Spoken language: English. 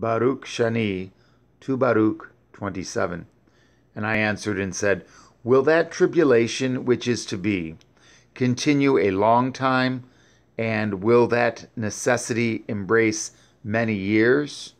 Baruch Shani to Baruch 27. And I answered and said, Will that tribulation which is to be continue a long time, and will that necessity embrace many years?